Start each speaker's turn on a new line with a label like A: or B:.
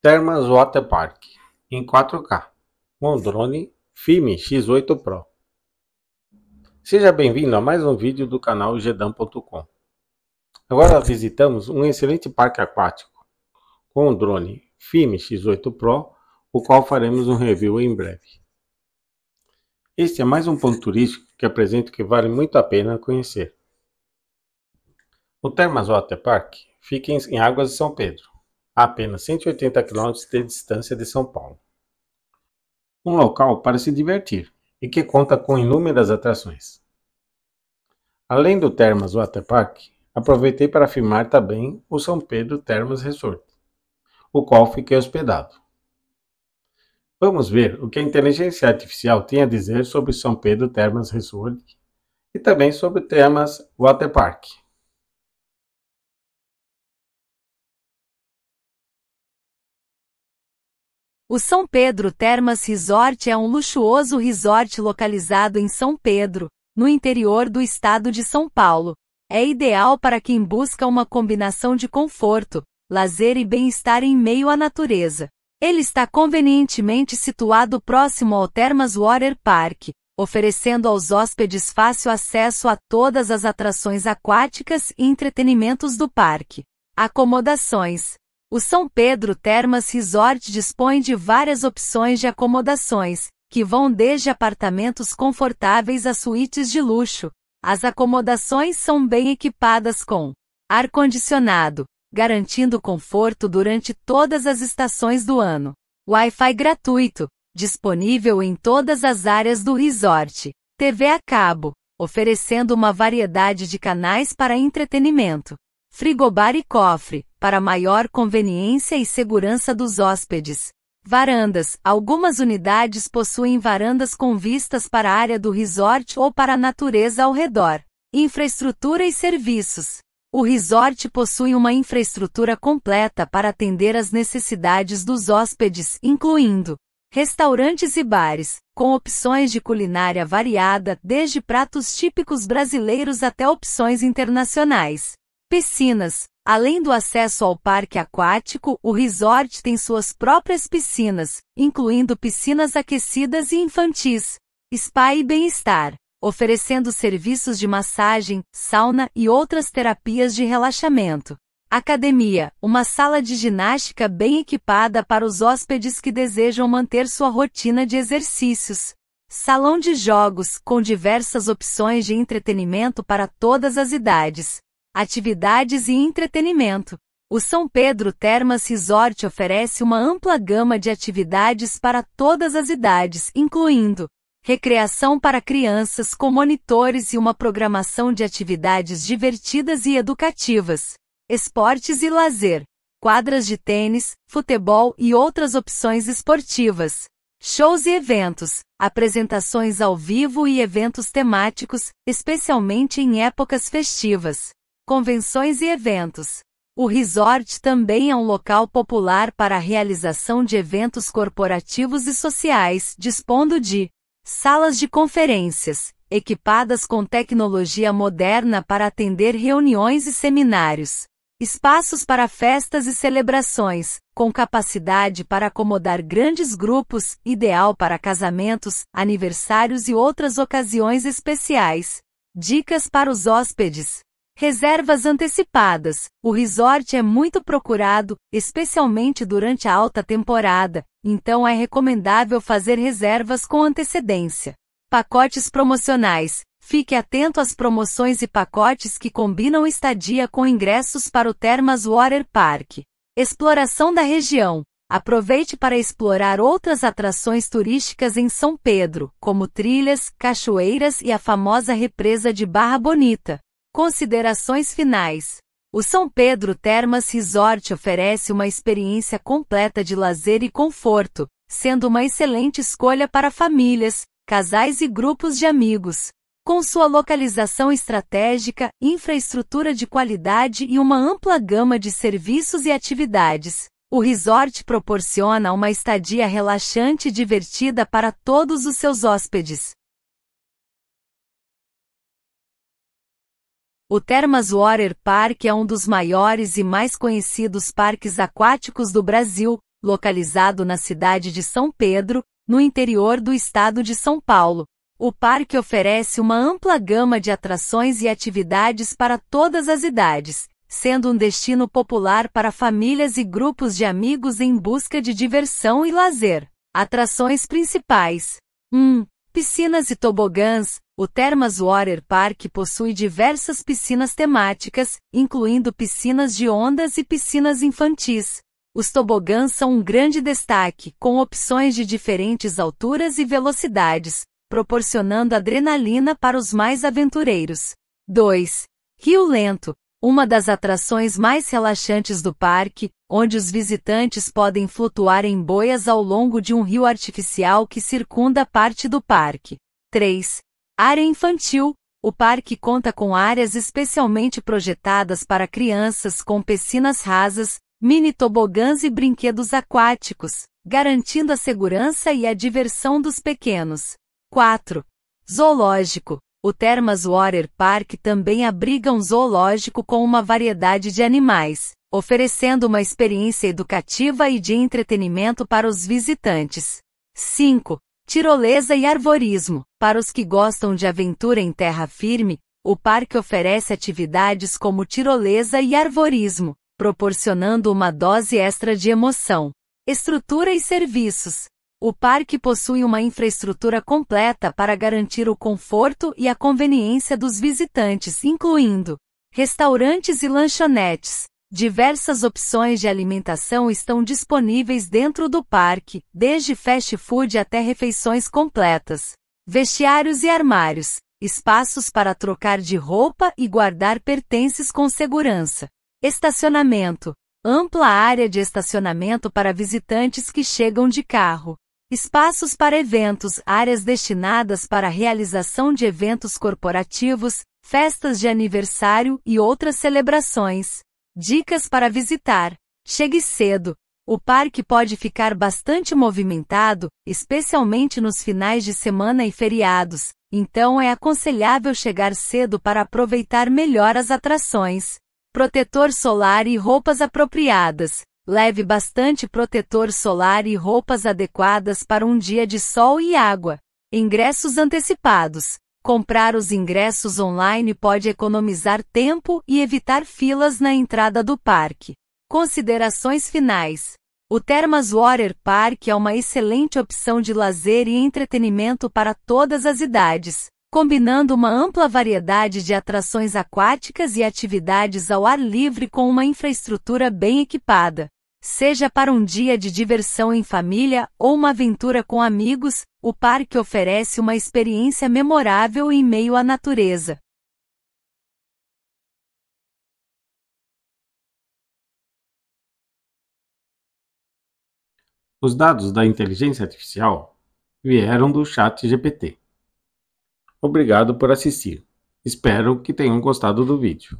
A: Termas Waterpark em 4K com o drone FIMI X8 Pro. Seja bem-vindo a mais um vídeo do canal Gedan.com. Agora visitamos um excelente parque aquático com o drone FIMI X8 Pro, o qual faremos um review em breve. Este é mais um ponto turístico que apresento que vale muito a pena conhecer. O Termas Waterpark fica em Águas de São Pedro a apenas 180 km de distância de São Paulo. Um local para se divertir e que conta com inúmeras atrações. Além do Termas Waterpark, aproveitei para filmar também o São Pedro Termas Resort, o qual fiquei hospedado. Vamos ver o que a inteligência artificial tem a dizer sobre São Pedro Termas Resort e também sobre Termas Waterpark.
B: O São Pedro Termas Resort é um luxuoso resort localizado em São Pedro, no interior do estado de São Paulo. É ideal para quem busca uma combinação de conforto, lazer e bem-estar em meio à natureza. Ele está convenientemente situado próximo ao Termas Water Park, oferecendo aos hóspedes fácil acesso a todas as atrações aquáticas e entretenimentos do parque. Acomodações o São Pedro Termas Resort dispõe de várias opções de acomodações, que vão desde apartamentos confortáveis a suítes de luxo. As acomodações são bem equipadas com ar-condicionado, garantindo conforto durante todas as estações do ano. Wi-Fi gratuito, disponível em todas as áreas do resort. TV a cabo, oferecendo uma variedade de canais para entretenimento. Frigobar e cofre, para maior conveniência e segurança dos hóspedes. Varandas. Algumas unidades possuem varandas com vistas para a área do resort ou para a natureza ao redor. Infraestrutura e serviços. O resort possui uma infraestrutura completa para atender às necessidades dos hóspedes, incluindo restaurantes e bares, com opções de culinária variada, desde pratos típicos brasileiros até opções internacionais. Piscinas. Além do acesso ao parque aquático, o resort tem suas próprias piscinas, incluindo piscinas aquecidas e infantis, spa e bem-estar, oferecendo serviços de massagem, sauna e outras terapias de relaxamento. Academia, uma sala de ginástica bem equipada para os hóspedes que desejam manter sua rotina de exercícios. Salão de jogos, com diversas opções de entretenimento para todas as idades atividades e entretenimento. O São Pedro Termas Resort oferece uma ampla gama de atividades para todas as idades, incluindo recreação para crianças com monitores e uma programação de atividades divertidas e educativas, esportes e lazer, quadras de tênis, futebol e outras opções esportivas, shows e eventos, apresentações ao vivo e eventos temáticos, especialmente em épocas festivas convenções e eventos. O resort também é um local popular para a realização de eventos corporativos e sociais, dispondo de salas de conferências, equipadas com tecnologia moderna para atender reuniões e seminários, espaços para festas e celebrações, com capacidade para acomodar grandes grupos, ideal para casamentos, aniversários e outras ocasiões especiais. Dicas para os hóspedes: Reservas antecipadas. O resort é muito procurado, especialmente durante a alta temporada, então é recomendável fazer reservas com antecedência. Pacotes promocionais. Fique atento às promoções e pacotes que combinam estadia com ingressos para o Termas Water Park. Exploração da região. Aproveite para explorar outras atrações turísticas em São Pedro, como trilhas, cachoeiras e a famosa represa de Barra Bonita. Considerações finais. O São Pedro Termas Resort oferece uma experiência completa de lazer e conforto, sendo uma excelente escolha para famílias, casais e grupos de amigos. Com sua localização estratégica, infraestrutura de qualidade e uma ampla gama de serviços e atividades, o resort proporciona uma estadia relaxante e divertida para todos os seus hóspedes. O Termas Water Park é um dos maiores e mais conhecidos parques aquáticos do Brasil, localizado na cidade de São Pedro, no interior do estado de São Paulo. O parque oferece uma ampla gama de atrações e atividades para todas as idades, sendo um destino popular para famílias e grupos de amigos em busca de diversão e lazer. Atrações principais: 1. Piscinas e tobogãs. O Termas Water Park possui diversas piscinas temáticas, incluindo piscinas de ondas e piscinas infantis. Os tobogãs são um grande destaque, com opções de diferentes alturas e velocidades, proporcionando adrenalina para os mais aventureiros. 2. Rio Lento uma das atrações mais relaxantes do parque, onde os visitantes podem flutuar em boias ao longo de um rio artificial que circunda parte do parque. 3. Área infantil. O parque conta com áreas especialmente projetadas para crianças com piscinas rasas, mini tobogãs e brinquedos aquáticos, garantindo a segurança e a diversão dos pequenos. 4. Zoológico. O Termas Water Park também abriga um zoológico com uma variedade de animais, oferecendo uma experiência educativa e de entretenimento para os visitantes. 5 tirolesa e arvorismo. Para os que gostam de aventura em terra firme, o parque oferece atividades como tirolesa e arvorismo, proporcionando uma dose extra de emoção. Estrutura e serviços. O parque possui uma infraestrutura completa para garantir o conforto e a conveniência dos visitantes, incluindo restaurantes e lanchonetes, Diversas opções de alimentação estão disponíveis dentro do parque, desde fast food até refeições completas. Vestiários e armários, espaços para trocar de roupa e guardar pertences com segurança. Estacionamento, ampla área de estacionamento para visitantes que chegam de carro. Espaços para eventos, áreas destinadas para a realização de eventos corporativos, festas de aniversário e outras celebrações. Dicas para visitar. Chegue cedo. O parque pode ficar bastante movimentado, especialmente nos finais de semana e feriados, então é aconselhável chegar cedo para aproveitar melhor as atrações. Protetor solar e roupas apropriadas. Leve bastante protetor solar e roupas adequadas para um dia de sol e água. Ingressos antecipados. Comprar os ingressos online pode economizar tempo e evitar filas na entrada do parque. Considerações finais. O Termas Water Park é uma excelente opção de lazer e entretenimento para todas as idades, combinando uma ampla variedade de atrações aquáticas e atividades ao ar livre com uma infraestrutura bem equipada. Seja para um dia de diversão em família ou uma aventura com amigos, o parque oferece uma experiência memorável em meio à natureza.
A: Os dados da inteligência artificial vieram do Chat GPT. Obrigado por assistir. Espero que tenham gostado do vídeo.